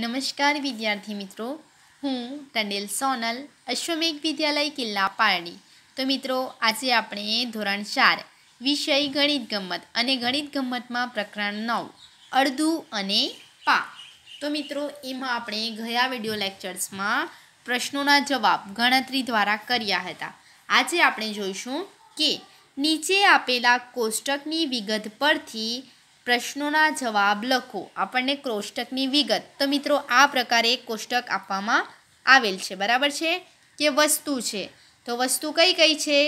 નમસ્કાર વિદ્યાર્થી મિત્રો હું ટંડેલ સોનલ અશ્વમેઘ વિદ્યાલય કિલ્લા પારડી તો મિત્રો આજે આપણે ધોરણ ચાર વિષય ગણિત ગમત અને ગણિત ગમતમાં પ્રકરણ નવ અડધું અને પા તો મિત્રો એમાં આપણે ગયા વિડિયો લેક્ચર્સમાં પ્રશ્નોના જવાબ ગણતરી દ્વારા કર્યા હતા આજે આપણે જોઈશું કે નીચે આપેલા કોષ્ટકની વિગત પરથી પ્રશ્નોના જવાબ લખો આપણને કોષ્ટકની વિગત તો મિત્રો આ પ્રકારે એક કોષ્ટક આપવામાં આવેલ છે બરાબર છે કે વસ્તુ છે તો વસ્તુ કઈ કઈ છે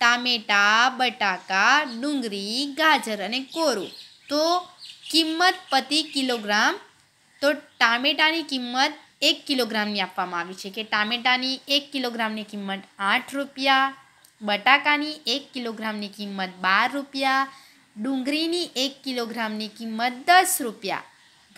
ટામેટાં બટાકા ડુંગળી ગાજર અને કોરું તો કિંમત પ્રતિ કિલોગ્રામ તો ટામેટાની કિંમત એક કિલોગ્રામની આપવામાં આવી છે કે ટામેટાની એક કિલોગ્રામની કિંમત આઠ રૂપિયા બટાકાની એક કિલોગ્રામની કિંમત બાર રૂપિયા ડુંગળીની એક કિલોગ્રામની કિંમત દસ રૂપિયા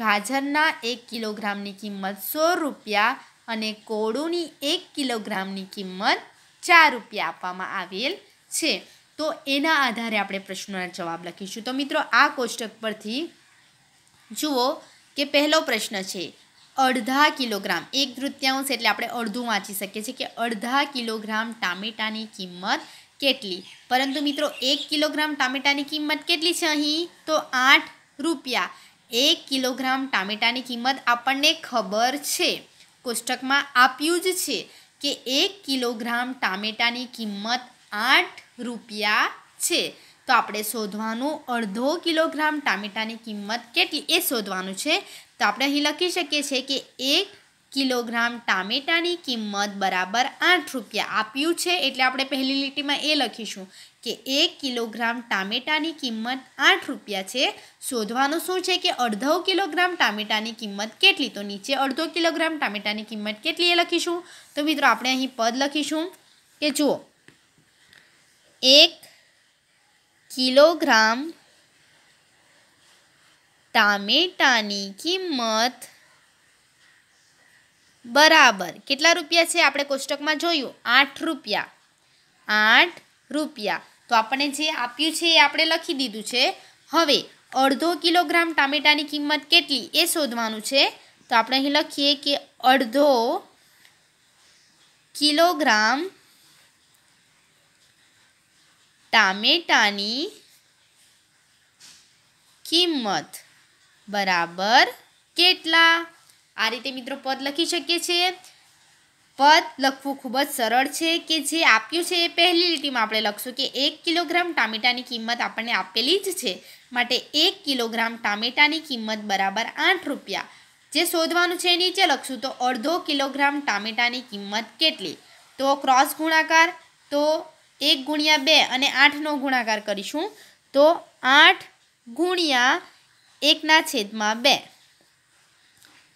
ગાજરના એક કિલોગ્રામની કિંમત સોળ રૂપિયા અને કોળુની એક કિલોગ્રામની કિંમત ચાર રૂપિયા આપવામાં આવેલ છે તો એના આધારે આપણે પ્રશ્નોના જવાબ લખીશું તો મિત્રો આ કોષ્ટક પરથી જુઓ કે પહેલો પ્રશ્ન છે અડધા કિલોગ્રામ એક તૃત્યાંશ એટલે આપણે અડધું વાંચી શકીએ છીએ કે અડધા કિલોગ્રામ ટામેટાની કિંમત કેટલી પરંતુ મિત્રો એક કિલોગ્રામ ટામેટાની કિંમત કેટલી છે અહીં તો આઠ રૂપિયા એક કિલોગ્રામ ટામેટાની કિંમત આપણને ખબર છે કોષ્ટકમાં આપ્યું જ છે કે એક કિલોગ્રામ ટામેટાની કિંમત આઠ રૂપિયા છે તો આપણે શોધવાનું અડધો કિલોગ્રામ ટામેટાની કિંમત કેટલી એ શોધવાનું છે તો આપણે અહીં લખી શકીએ છીએ કે એક કિલોગ્રામ ટામેટાની કિંમત બરાબર આઠ રૂપિયા આપ્યું છે એટલે આપણે પહેલી લીટીમાં એ લખીશું કે એક કિલોગ્રામ ટામેટાની કિંમત આઠ રૂપિયા છે શોધવાનું શું છે કે અડધો કિલોગ્રામ ટામેટાની કિંમત કેટલી તો નીચે અડધો કિલોગ્રામ ટામેટાની કિંમત કેટલી એ લખીશું તો મિત્રો આપણે અહીં પદ લખીશું કે જુઓ એક કિલોગ્રામ ટામેટાની કિંમત બરાબર કેટલા રૂપિયા છે આપણે કોષ્ટકમાં જોયું આઠ રૂપિયા આઠ રૂપિયા તો આપણે જે આપ્યું છે એ આપણે લખી દીધું છે હવે અડધો કિલોગ્રામ ટામેટાની કિંમત કેટલી એ શોધવાનું છે તો આપણે અહીં લખીએ કે અડધો કિલોગ્રામ ટામેટાની કિંમત બરાબર કેટલા આ રીતે મિત્રો પદ લખી શકીએ છીએ પદ લખવું ખૂબ જ સરળ છે કે જે આપ્યું છે એ પહેલી લીટીમાં આપણે લખશું કે એક કિલોગ્રામ ટામેટાની કિંમત આપણને આપેલી જ છે માટે એક કિલોગ્રામ ટામેટાની કિંમત બરાબર આઠ રૂપિયા જે શોધવાનું છે નીચે લખશું તો અડધો કિલોગ્રામ ટામેટાની કિંમત કેટલી તો ક્રોસ ગુણાકાર તો એક ગુણ્યા બે અને આઠનો ગુણાકાર કરીશું તો આઠ ગુણ્યા એકના છેદમાં બે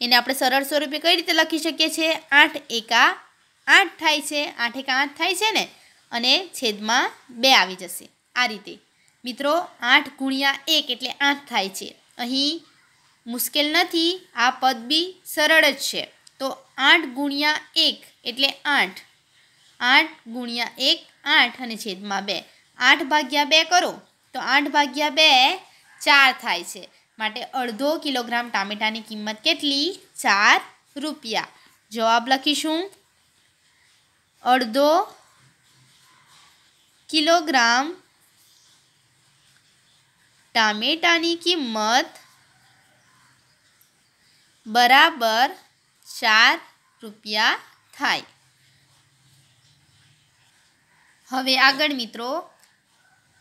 એને આપણે સરળ સ્વરૂપે કઈ રીતે લખી શકીએ છીએ આઠ એકા આઠ થાય છે આઠ એકા આઠ થાય છે ને અને છેદમાં બે આવી જશે આ રીતે મિત્રો આઠ ગુણ્યા એક એટલે આઠ થાય છે અહીં મુશ્કેલ નથી આ પદ બી સરળ જ છે તો આઠ ગુણ્યા એક એટલે આઠ આઠ ગુણ્યા એક આઠ અને છેદમાં બે આઠ ભાગ્યા બે કરો તો આઠ ભાગ્યા બે ચાર થાય છે માટે અડધો કિલોગ્રામ ટામેટાની કિંમત કેટલી ચાર રૂપિયા જવાબ લખીશું અડધો કિલોગ્રામ ટામેટાની કિંમત બરાબર ચાર રૂપિયા થાય હવે આગળ મિત્રો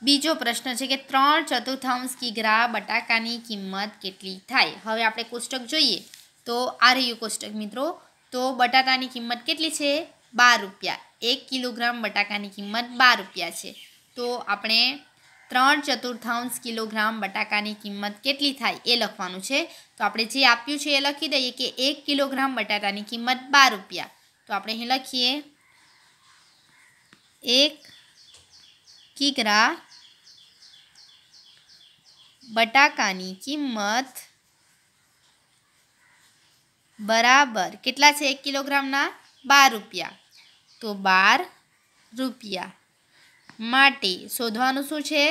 બીજો પ્રશ્ન છે કે ત્રણ ચતુર્થાંશ કિગ્રા બટાકાની કિંમત કેટલી થાય હવે આપણે કોષ્ટક જોઈએ તો આ રહ્યું કોષ્ટક મિત્રો તો બટાટાની કિંમત કેટલી છે બાર રૂપિયા એક કિલોગ્રામ બટાકાની કિંમત બાર રૂપિયા છે તો આપણે ત્રણ ચતુર્થાંશ કિલોગ્રામ બટાકાની કિંમત કેટલી થાય એ લખવાનું છે તો આપણે જે આપ્યું છે એ લખી દઈએ કે એક કિલોગ્રામ બટાકાની કિંમત બાર રૂપિયા તો આપણે અહીં લખીએ એક કિગ્રા બટાકાની કિંમત બરાબર કેટલા છે એક કિલોગ્રામના બાર રૂપિયા તો બાર રૂપિયા માટે શોધવાનું શું છે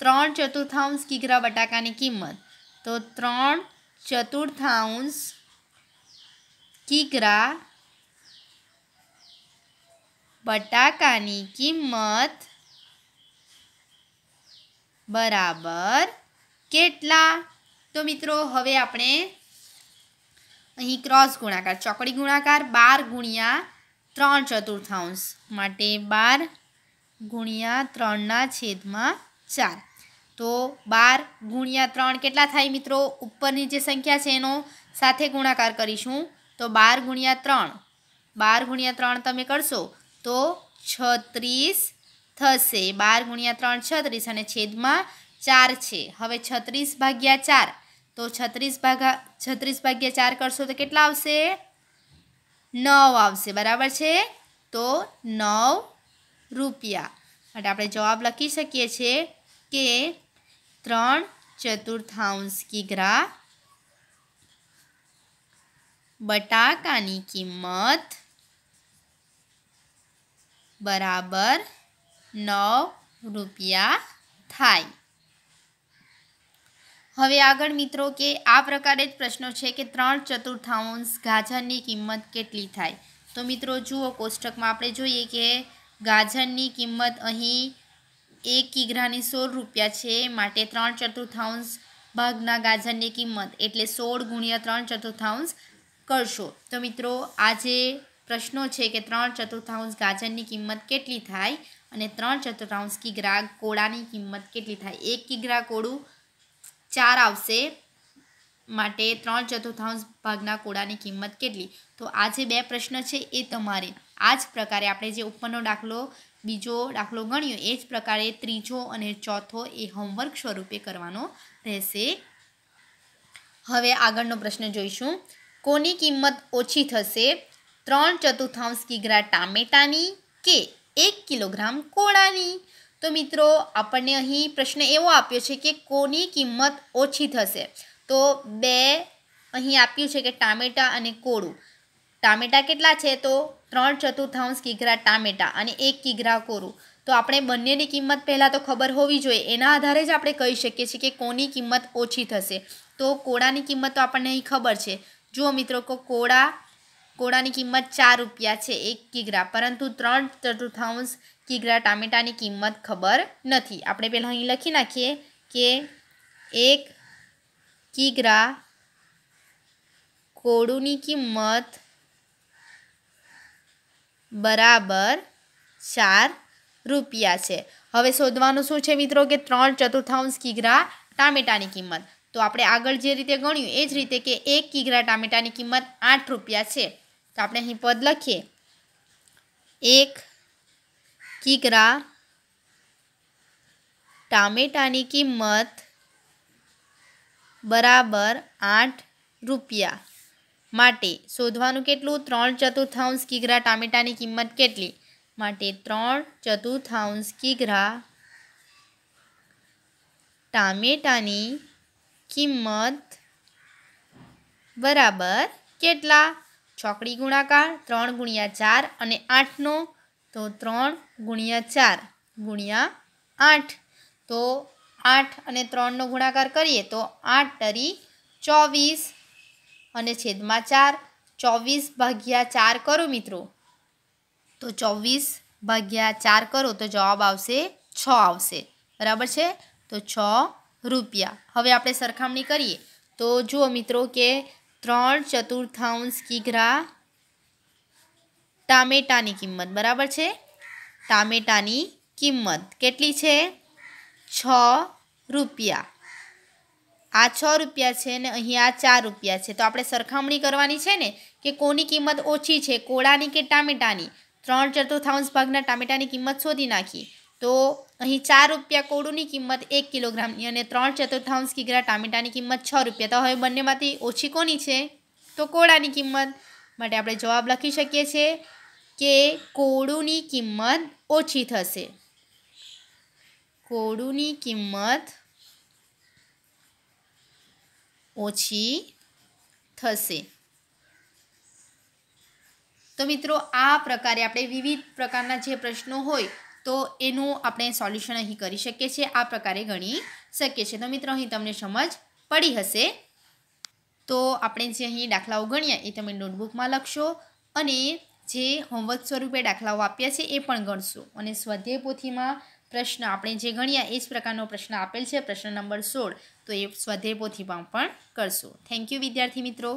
ત્રણ ચતુર્થાંશ કિગ્રા બટાકાની કિંમત તો ત્રણ ચતુર્થાંશ કિગ્રા બટાકાની કિંમત બરાબર કેટલા તો મિત્રો હવે આપણે અહીં ક્રોસ ગુણાકાર ચોકડી ગુણાકાર બાર ગુણ્યા ત્રણ ચતુર્થાંશ માટે બાર ગુણ્યા ત્રણના છેદમાં ચાર તો બાર ગુણ્યા ત્રણ કેટલા થાય મિત્રો ઉપરની જે સંખ્યા છે એનો સાથે ગુણાકાર કરીશું તો બાર ગુણ્યા ત્રણ બાર ગુણ્યા ત્રણ તમે કરશો તો છત્રીસ થશે બાર ગુણ્યા ત્રણ છત્રીસ અને છેદમાં ચાર છે હવે છત્રીસ ભાગ્યા ચાર તો છત્રીસ ભાગા છત્રીસ ભાગ્યા ચાર કરશો તો કેટલા આવશે નવ આવશે બરાબર છે તો નવ રૂપિયા માટે આપણે જવાબ લખી શકીએ છીએ કે ત્રણ ચતુર્થાંશ કિગ્રા બટાકાની કિંમત બરાબર નવ રૂપિયા થાય હવે આગળ મિત્રો કે આ પ્રકારે જ પ્રશ્નો છે કે ત્રણ ચતુર્થાંશ ગાજરની કિંમત કેટલી થાય તો મિત્રો જુઓ કોષ્ટકમાં આપણે જોઈએ કે ગાજરની કિંમત અહીં એક કિગ્રાની સોળ રૂપિયા છે માટે ત્રણ ચતુર્થાંશ ભાગના ગાજરની કિંમત એટલે સોળ ગુણ્યા ત્રણ ચતુર્થાંશ કરશો તો મિત્રો આજે પ્રશ્નો છે કે ત્રણ ચતુર્થાંશ ગાજરની કિંમત કેટલી થાય અને ત્રણ ચતુર્થાંશ કિગ્રા કોળાની કિંમત કેટલી થાય એક કિગ્રા કોળું ચાર આવશે માટે ત્રણ ચતુર્થાંશ ભાગના કોડાની કિંમત કેટલી તો આ જે બે પ્રશ્ન છે એ તમારે આ જ પ્રકારે આપણે જે ઉપરનો દાખલો બીજો દાખલો ગણ્યો એ જ પ્રકારે ત્રીજો અને ચોથો એ હોમવર્ક સ્વરૂપે કરવાનો રહેશે હવે આગળનો પ્રશ્ન જોઈશું કોની કિંમત ઓછી થશે ત્રણ ચતુર્થાંશ કિગ્રા ટામેટાની કે એક કિલોગ્રામ કોળાની તો મિત્રો આપણને અહીં પ્રશ્ન એવો આપ્યો છે કે કોની કિંમત ઓછી થશે તો બે અહીં આપ્યું છે કે ટામેટાં અને કોળું ટામેટાં કેટલા છે તો ત્રણ ચતુર્થાંશ કિગ્રા ટામેટા અને એક કિગ્રા કોરું તો આપણે બંનેની કિંમત પહેલાં તો ખબર હોવી જોઈએ એના આધારે જ આપણે કહી શકીએ છીએ કે કોની કિંમત ઓછી થશે તો કોળાની કિંમત તો આપણને અહીં ખબર છે જુઓ મિત્રો કોળા કોળાની કિંમત ચાર રૂપિયા છે એક કિગ્રા પરંતુ ત્રણ ચતુર્થાંશ કિગ્રા ટામેટાની કિંમત ખબર નથી આપણે પહેલાં અહીં લખી નાખીએ કે એક કિગ્રા કોળુની કિંમત બરાબર ચાર રૂપિયા છે હવે શોધવાનું શું છે મિત્રો કે ત્રણ ચતુર્થાંશ કિગ્રા ટામેટાની કિંમત તો આપણે આગળ જે રીતે ગણ્યું એ જ રીતે કે એક કિગ્રા ટામેટાની કિંમત આઠ રૂપિયા છે તો આપણે અહીં પદ લખીએ એક કિગરા ટામેટાની કિંમત બરાબર આઠ રૂપિયા માટે શોધવાનું કેટલું ત્રણ ચતુર્થાંશ કિગ્રા ટામેટાની કિંમત કેટલી માટે ત્રણ ચતુર્થાંશ કિગ્રા ટામેટાની કિંમત બરાબર કેટલા ચોકડી ગુણાકાર ત્રણ ગુણ્યા ચાર અને આઠનો તો ત્રણ ગુણ્યા ચાર ગુણ્યા આઠ તો આઠ અને ત્રણનો ગુણાકાર કરીએ તો આઠ તરી ચોવીસ અને છેદમાં ચાર ચોવીસ ભાગ્યા ચાર કરો મિત્રો તો ચોવીસ ભાગ્યા ચાર કરો તો જવાબ આવશે છ આવશે બરાબર છે તો છ રૂપિયા હવે આપણે સરખામણી કરીએ તો જુઓ મિત્રો કે ત્રણ ચતુર્થાંશ કિગ્રા ટામેટાની કિંમત બરાબર છે ટામેટાની કિંમત કેટલી છે છ રૂપિયા આ છ રૂપિયા છે ને અહીંયા આ ચાર રૂપિયા છે તો આપણે સરખામણી કરવાની છે ને કે કોની કિંમત ઓછી છે કોળાની કે ટામેટાની ત્રણ ચતુર્થાંશ ભાગના ટામેટાની કિંમત શોધી નાખીએ તો અહીં ચાર રૂપિયા કોળુની કિંમત એક કિલોગ્રામની અને ત્રણ ચતુર્થાંશ કિગ્રા ટામેટાની કિંમત છ રૂપિયા તો હવે બંનેમાંથી ઓછી કોની છે તો કોળાની કિંમત માટે આપણે જવાબ લખી શકીએ છીએ કે કોળુની કિંમત ઓછી થશે કોળુની કિંમત ઓછી થશે તો મિત્રો આ પ્રકારે આપણે વિવિધ પ્રકારના જે પ્રશ્નો હોય તો એનું આપણે સોલ્યુશન અહીં કરી શકીએ છીએ આ પ્રકારે ગણી શકીએ છીએ તો મિત્રો અહીં તમને સમજ પડી હશે તો આપણે જે અહીં દાખલાઓ ગણ્યા એ તમે નોટબુકમાં લખશો અને જે હોમવર્ક સ્વરૂપે દાખલાઓ આપ્યા છે એ પણ ગણશો અને સ્વાધ્યાય પોથીમાં પ્રશ્ન આપણે જે ગણ્યા એ જ પ્રકારનો પ્રશ્ન આપેલ છે પ્રશ્ન નંબર સોળ તો એ સ્વાધ્યાય પોથીમાં પણ કરશો થેન્ક યુ વિદ્યાર્થી મિત્રો